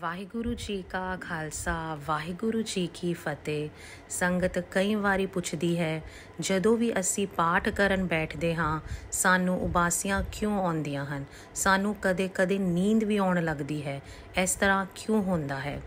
ਵਾਹਿਗੁਰੂ ਜੀ ਕਾ ਖਾਲਸਾ ਵਾਹਿਗੁਰੂ ਜੀ ਕੀ ਫਤਿਹ ਸੰਗਤ ਕਈ ਵਾਰੀ ਪੁੱਛਦੀ ਹੈ ਜਦੋਂ ਵੀ ਅਸੀਂ ਪਾਠ ਕਰਨ ਬੈਠਦੇ ਹਾਂ ਸਾਨੂੰ ਉਬਾਸੀਆਂ ਕਿਉਂ ਆਉਂਦੀਆਂ ਹਨ ਸਾਨੂੰ ਕਦੇ-ਕਦੇ ਨੀਂਦ ਵੀ ਆਉਣ ਲੱਗਦੀ ਹੈ ਇਸ ਤਰ੍ਹਾਂ ਕਿਉਂ ਹੁੰਦਾ ਹੈ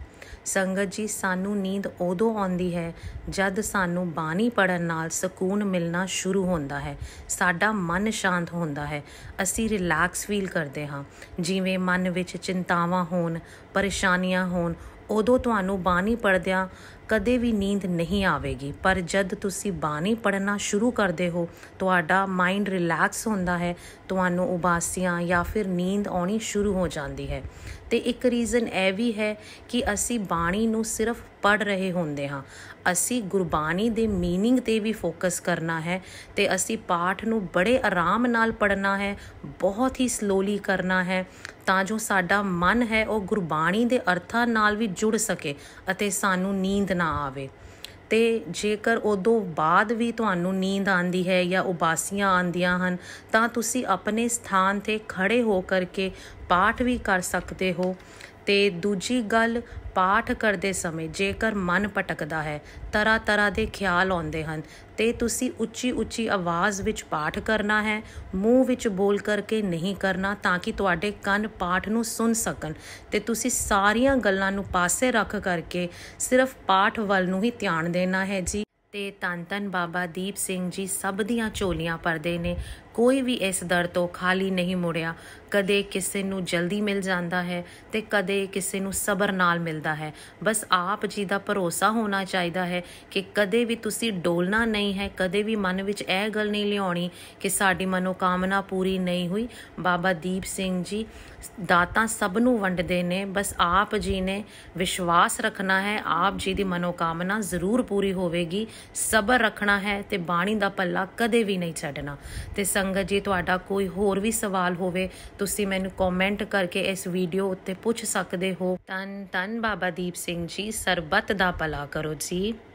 ਸੰਗਤ ਜੀ ਸਾਨੂੰ ਨੀਂਦ ਉਦੋਂ ਆਉਂਦੀ ਹੈ ਜਦ ਸਾਨੂੰ ਬਾਣੀ ਪੜਨ ਨਾਲ ਸਕੂਨ ਮਿਲਣਾ ਸ਼ੁਰੂ ਹੁੰਦਾ ਹੈ ਸਾਡਾ ਮਨ ਸ਼ਾਂਤ ਹੁੰਦਾ ਹੈ ਅਸੀਂ ਰਿਲੈਕਸ ਫੀਲ ਕਰਦੇ ਹਾਂ ਜਿਵੇਂ ਮਨ ਵਿੱਚ ਚਿੰਤਾਵਾਂ ਹੋਣ ਪਰੇਸ਼ਾਨੀਆਂ ਹੋਣ ਉਦੋਂ ਤੁਹਾਨੂੰ ਬਾਣੀ ਪੜਦਿਆਂ ਕਦੇ ਵੀ ਨੀਂਦ ਨਹੀਂ ਆਵੇਗੀ ਪਰ ਜਦ ਤੁਸੀਂ ਬਾਣੀ ਪੜਨਾ ਸ਼ੁਰੂ ਕਰਦੇ ਹੋ ਤੁਹਾਡਾ ਮਾਈਂਡ ਰਿਲੈਕਸ ਹੁੰਦਾ ਹੈ ਤੁਹਾਨੂੰ ਉਬਾਸੀਆਂ ਜਾਂ ਫਿਰ ਨੀਂਦ ਆਉਣੀ ਸ਼ੁਰੂ ਹੋ ਜਾਂਦੀ ਹੈ ਤੇ ਇੱਕ ਰੀਜ਼ਨ ਇਹ ਵੀ ਹੈ ਕਿ ਅਸੀਂ ਬਾਣੀ ਨੂੰ ਸਿਰਫ ਪੜ ਰਹੇ ਹੁੰਦੇ ਹਾਂ ਅਸੀਂ ਗੁਰਬਾਣੀ ਦੇ मीनिंग ਤੇ ਵੀ ਫੋਕਸ ਕਰਨਾ ਹੈ ਤੇ ਅਸੀਂ ਪਾਠ ਨੂੰ ਬੜੇ ਆਰਾਮ ਨਾਲ ਪੜਨਾ ਹੈ ਬਹੁਤ ਹੀ ਸਲੋਲੀ ਕਰਨਾ ਹੈ ਤਾਂ ਜੋ ਸਾਡਾ ਮਨ ਹੈ ਉਹ ਗੁਰਬਾਣੀ ਦੇ ਅਰਥਾਂ ਨਾਲ ਵੀ ਜੁੜ ਸਕੇ ਅਤੇ ਸਾਨੂੰ ਨੀਂਦ ਨਾ ਆਵੇ ਤੇ ਜੇਕਰ ਉਦੋਂ ਬਾਅਦ ਵੀ ਤੁਹਾਨੂੰ ਨੀਂਦ ਆਂਦੀ ਹੈ ਜਾਂ ਉਬਾਸੀਆਂ ਆਂਦੀਆਂ ਹਨ ਤਾਂ ਤੁਸੀਂ ਆਪਣੇ ਸਥਾਨ ਤੇ ਖੜੇ ਹੋ ਕਰਕੇ ਪਾਠ ਵੀ ਕਰ ਸਕਦੇ ਹੋ ਤੇ ਦੂਜੀ ਗੱਲ ਪਾਠ ਕਰਦੇ ਸਮੇਂ ਜੇਕਰ ਮਨ ਭਟਕਦਾ ਹੈ ਤਰ੍ਹਾਂ ਤਰ੍ਹਾਂ ਦੇ ਖਿਆਲ ਆਉਂਦੇ ਹਨ ਤੇ ਤੁਸੀਂ ਉੱਚੀ ਉੱਚੀ ਆਵਾਜ਼ ਵਿੱਚ ਪਾਠ ਕਰਨਾ ਹੈ ਮੂੰਹ ਵਿੱਚ ਬੋਲ ਕਰਕੇ ਨਹੀਂ ਕਰਨਾ ਤਾਂ ਕਿ ਤੁਹਾਡੇ ਕੰਨ ਪਾਠ ਨੂੰ ਸੁਣ ਸਕਣ ਤੇ ਤੁਸੀਂ ਸਾਰੀਆਂ ਗੱਲਾਂ ਨੂੰ ਪਾਸੇ ਰੱਖ ਕਰਕੇ ਸਿਰਫ ਪਾਠ ਵੱਲ ਨੂੰ ਹੀ ਧਿਆਨ ਦੇਣਾ ਹੈ ਜੀ ਤੇ ਤਨਤਨ ਬਾਬਾ ਦੀਪ ਸਿੰਘ ਜੀ ਸਭ ਦੀਆਂ ਝੋਲੀਆਂ ਪਰਦੇ ਨੇ ਕੋਈ ਵੀ ਇਸ ਦਰ ਤੋਂ ਖਾਲੀ ਨਹੀਂ ਮੁੜਿਆ ਕਦੇ ਕਿਸੇ ਨੂੰ ਜਲਦੀ ਮਿਲ ਜਾਂਦਾ ਹੈ ਤੇ ਕਦੇ ਕਿਸੇ ਨੂੰ ਸਬਰ ਨਾਲ ਮਿਲਦਾ ਹੈ ਬਸ ਆਪ ਜੀ ਦਾ ਭਰੋਸਾ ਹੋਣਾ ਚਾਹੀਦਾ ਹੈ ਕਿ ਕਦੇ ਵੀ ਤੁਸੀਂ ਡੋਲਣਾ ਨਹੀਂ ਹੈ ਕਦੇ ਵੀ ਮਨ ਵਿੱਚ ਇਹ ਗੱਲ ਨਹੀਂ ਲਿਆਉਣੀ ਕਿ ਸਾਡੀ ਮਨੋਕਾਮਨਾ ਪੂਰੀ ਨਹੀਂ ਹੋਈ ਬਾਬਾ ਦੀਪ ਸਿੰਘ ਜੀ ਦਾਤਾ ਸਭ ਨੂੰ ਵੰਡਦੇ ਨੇ ਬਸ ਆਪ ਜੀ ਨੇ ਵਿਸ਼ਵਾਸ ਰੱਖਣਾ ਹੈ ਆਪ ਜੀ ਦੀ ਮਨੋਕਾਮਨਾ ਜ਼ਰੂਰ ਪੂਰੀ ਹੋਵੇਗੀ ਸਬਰ ਰੱਖਣਾ ਹੈ ਤੇ ਬਾਣੀ ਦਾ ਪੱਲਾ ਕਦੇ ਵੀ ਨਹੀਂ ਛੱਡਣਾ ਤੇ ਸੰਗਤ ਜੀ ਤੁਹਾਡਾ ਕੋਈ ਹੋਰ ਵੀ ਸਵਾਲ ਹੋਵੇ ਤੁਸੀਂ ਮੈਨੂੰ ਕਮੈਂਟ ਕਰਕੇ ਇਸ ਵੀਡੀਓ ਉੱਤੇ ਪੁੱਛ ਸਕਦੇ ਹੋ ਤਨ ਤਨ ਬਾਬਾ ਦੀਪ ਸਿੰਘ ਜੀ ਸਰਬਤ ਦਾ ਭਲਾ ਕਰੋ ਜੀ